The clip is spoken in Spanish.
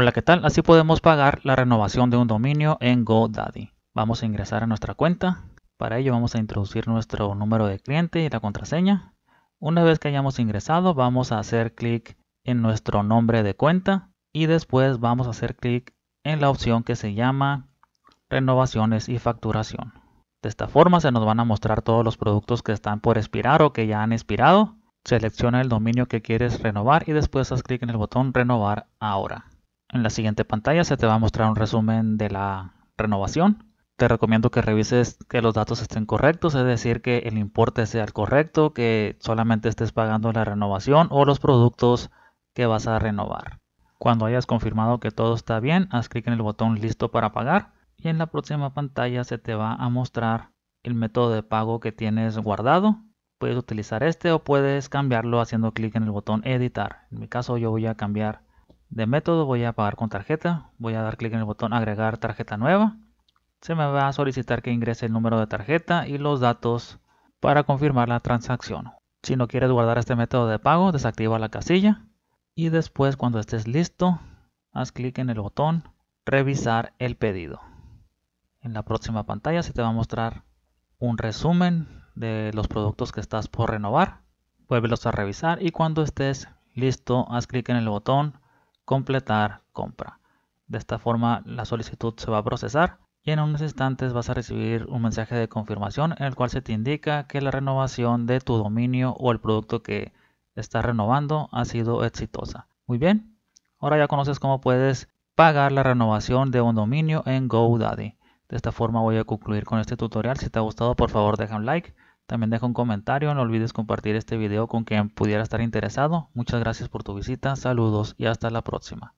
Hola, ¿qué tal? Así podemos pagar la renovación de un dominio en GoDaddy. Vamos a ingresar a nuestra cuenta. Para ello vamos a introducir nuestro número de cliente y la contraseña. Una vez que hayamos ingresado, vamos a hacer clic en nuestro nombre de cuenta y después vamos a hacer clic en la opción que se llama renovaciones y facturación. De esta forma se nos van a mostrar todos los productos que están por expirar o que ya han expirado. Selecciona el dominio que quieres renovar y después haz clic en el botón renovar ahora. En la siguiente pantalla se te va a mostrar un resumen de la renovación. Te recomiendo que revises que los datos estén correctos, es decir, que el importe sea el correcto, que solamente estés pagando la renovación o los productos que vas a renovar. Cuando hayas confirmado que todo está bien, haz clic en el botón listo para pagar y en la próxima pantalla se te va a mostrar el método de pago que tienes guardado. Puedes utilizar este o puedes cambiarlo haciendo clic en el botón editar. En mi caso yo voy a cambiar de método voy a pagar con tarjeta. Voy a dar clic en el botón agregar tarjeta nueva. Se me va a solicitar que ingrese el número de tarjeta y los datos para confirmar la transacción. Si no quieres guardar este método de pago, desactiva la casilla y después cuando estés listo, haz clic en el botón revisar el pedido. En la próxima pantalla se te va a mostrar un resumen de los productos que estás por renovar. Vuelvelos a revisar y cuando estés listo, haz clic en el botón completar compra. De esta forma la solicitud se va a procesar y en unos instantes vas a recibir un mensaje de confirmación en el cual se te indica que la renovación de tu dominio o el producto que estás renovando ha sido exitosa. Muy bien, ahora ya conoces cómo puedes pagar la renovación de un dominio en GoDaddy. De esta forma voy a concluir con este tutorial. Si te ha gustado por favor deja un like. También deja un comentario, no olvides compartir este video con quien pudiera estar interesado. Muchas gracias por tu visita, saludos y hasta la próxima.